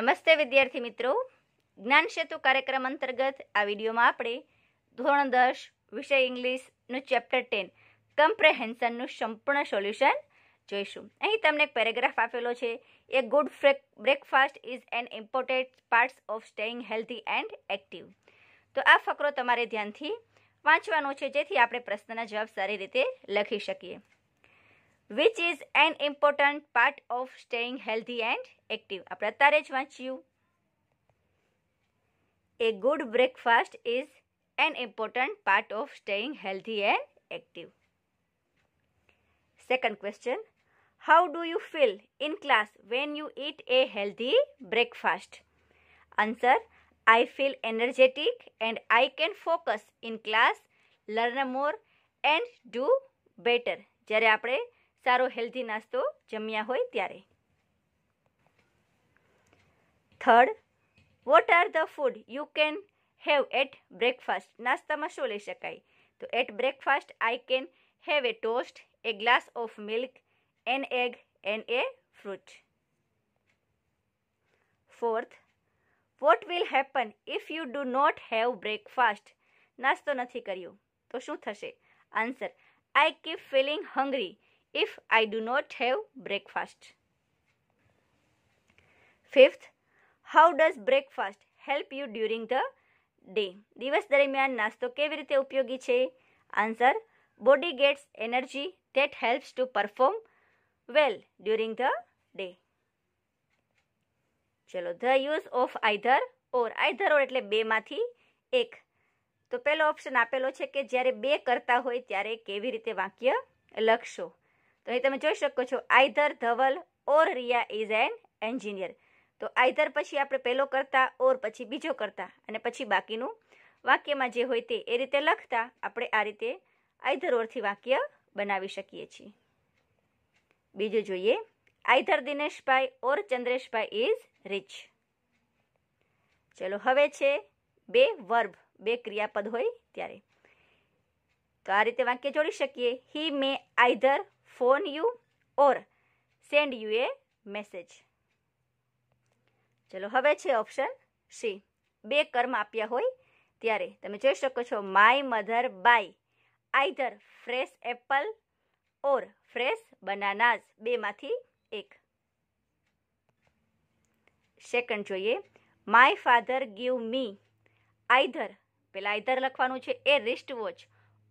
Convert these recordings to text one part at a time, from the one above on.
નમસ્તે વિદ્યાર્થી મિત્રો જ્ઞાન સેતુ કાર્યક્રમ અંતર્ગત આ વિડીયોમાં આપણે ધોરણ દસ વિષય ઇંગ્લિશનું ચેપ્ટર ટેન કમ્પ્રેહેન્શનનું સંપૂર્ણ સોલ્યુશન જોઈશું અહીં તમને એક પેરેગ્રાફ આપેલો છે એ ગુડ ફ્રેક breakfast is an important parts of staying healthy and active તો આ ફકરો તમારે ધ્યાનથી વાંચવાનો છે જેથી આપણે પ્રશ્નના જવાબ સારી રીતે લખી શકીએ which is an important part of staying healthy and active આપણે અત્યારે a good breakfast is an important part of staying healthy and active second question how do you feel in class when you eat a healthy breakfast answer i feel energetic and i can focus in class learn more and do better જ્યારે આપણે સારો healthy નાસ્તો જમ્યા હોય ત્યારે third what are the food you can have at breakfast નાસ્તામાં શું લઈ શકાય તો at breakfast I can have a toast a glass of milk an egg and a fruit fourth what will happen if you do not have breakfast નાસ્તો નથી કર્યો તો શું થશે answer I keep feeling hungry if I do not have breakfast. Fifth, how does breakfast help you during the day? દિવસ દરમિયાન નાસ્તો કેવી રીતે ઉપયોગી છે answer body gets energy that helps to perform well during the day. ચલો the use of either or either or એટલે બેમાંથી એક તો પહેલો ઓપ્શન આપેલો છે કે જ્યારે બે કરતા હોય ત્યારે કેવી રીતે વાક્ય લખશો તો અહીં તમે જોઈ શકો છો either Dhaval or Riya is an engineer તો આઈધર પછી આપણે પહેલો કરતા ઓર પછી બીજો કરતા અને પછી બાકીનું વાક્યમાં જે હોય તે એ રીતે લખતા આપણે આ રીતે આઈધર ઓરથી વાક્ય બનાવી શકીએ છીએ બીજું જોઈએ either Dineshbhai or Chandreshbhai is rich ચલો હવે છે બે વર્બ બે ક્રિયાપદ હોય ત્યારે તો આ રીતે વાક્ય જોડી શકીએ he may either phone you or send you a message ચલો હવે છે ઓપ્શન સી બે કર્મ આપ્યા હોય ત્યારે તમે જોઈ શકો છો my mother buy either fresh apple or fresh bananas બેમાંથી એક સેકન્ડ જોઈએ my father give me either પેલા આઈધર લખવાનું છે a wrist watch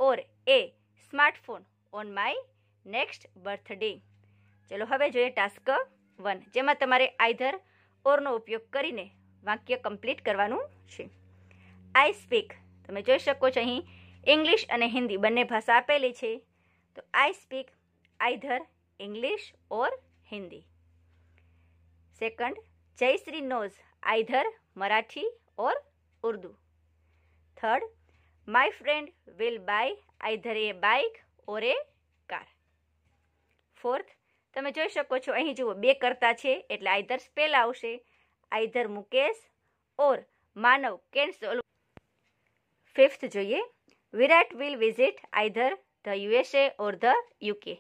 or a smartphone on my next birthday ચલો હવે જોઈએ ટાસ્ક વન જેમાં તમારે આઈધર ઓરનો ઉપયોગ કરીને વાક્ય કમ્પ્લીટ કરવાનું છે આઈ સ્પીક તમે જોઈ શકો છો અહીં ઇંગ્લિશ અને હિન્દી બંને ભાષા આપેલી છે તો I speak either English or Hindi second Jayshree knows either Marathi or Urdu third my friend will buy either a bike or a fourth તમે જોઈ શકો છો અહીં જુઓ બે કરતા છે એટલે આઈધર સ્પેલ આવશે either Mukesh or Manav can solve fifth જોઈએ Virat will visit either the USA or the UK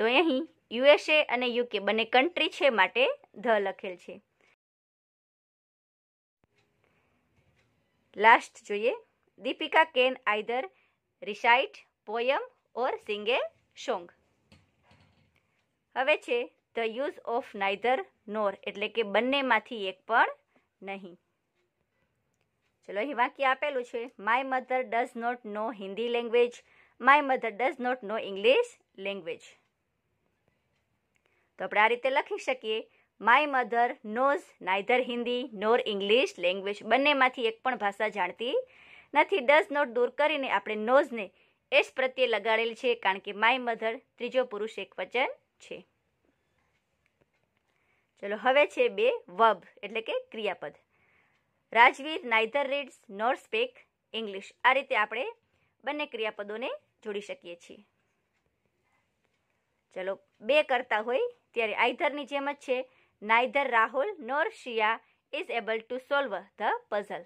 તો અહીં યુએસએ અને યુકે બંને કન્ટ્રી છે માટે ધ લખેલ છે લાસ્ટ જોઈએ Deepika can either recite poem or sing a song હવે છે the use of neither nor એટલે કે બંનેમાંથી એક પણ નહીં ચલો અહીં વાક્ય આપેલું છે my mother does not know Hindi language my mother does not know English language તો આપણે આ રીતે લખી શકીએ my mother knows neither Hindi nor English language બંનેમાંથી એક પણ ભાષા જાણતી નથી ડઝ નોટ દૂર કરીને આપણે નોઝને એસ પ્રત્યે લગાડેલ છે કારણ કે માય મધર ત્રીજો પુરુષ એક વચન છે ચલો હવે છે બે વબ એટલે કે ક્રિયાપદ Rajveer neither reads nor speak English આ રીતે આપણે બંને ક્રિયાપદોને જોડી શકીએ છીએ ચલો બે કરતા હોય ત્યારે આઈધરની જેમ જ છે neither Rahul nor Siya is able to solve the puzzle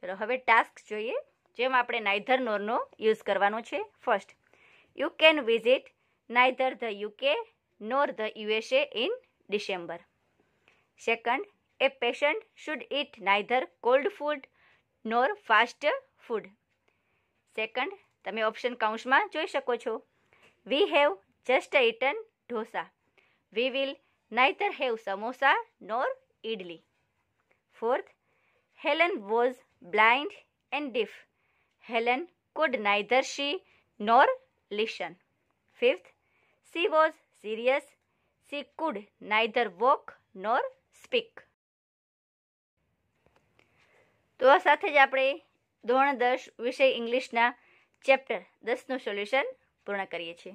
ચલો હવે ટાસ્ક જોઈએ જેમ આપણે નાઇધર નોરનો યુઝ કરવાનો છે first you can visit neither the UK nor the USA in December second a patient should eat neither cold food nor fast food second તમે option કાઉન્સમાં જોઈ શકો છો we have just eaten dosa we will neither have samosa nor idli fourth Helen was blind and deaf Helen could neither see nor listen. Fifth, she was serious. She could neither walk nor speak. તો આ સાથે જ આપણે ધોરણ દસ વિષય ઇંગ્લિશના chapter દસનું solution પૂર્ણ કરીએ છીએ